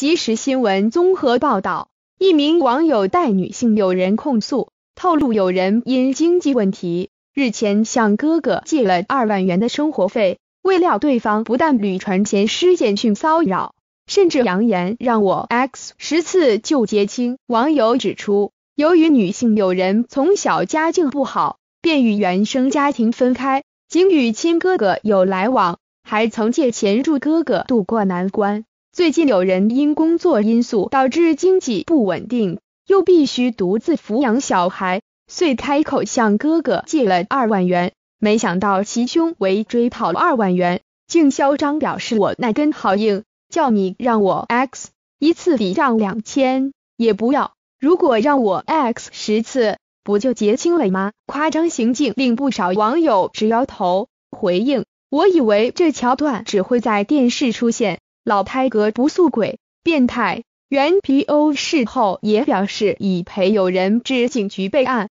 即时新闻综合报道，一名网友带女性友人控诉，透露友人因经济问题，日前向哥哥借了二万元的生活费，未料对方不但屡传闲事、简讯骚扰，甚至扬言让我 x 十次就结清。网友指出，由于女性友人从小家境不好，便与原生家庭分开，仅与亲哥哥有来往，还曾借钱助哥哥渡过难关。最近有人因工作因素导致经济不稳定，又必须独自抚养小孩，遂开口向哥哥借了二万元。没想到其兄为追讨二万元，竟嚣张表示：“我那根好硬，叫你让我 x 一次抵账两千也不要。如果让我 x 十次，不就结清了吗？”夸张行径令不少网友直摇头。回应：“我以为这桥段只会在电视出现。”老拍嗝不素鬼，变态原 PO 事后也表示已陪友人至警局备案。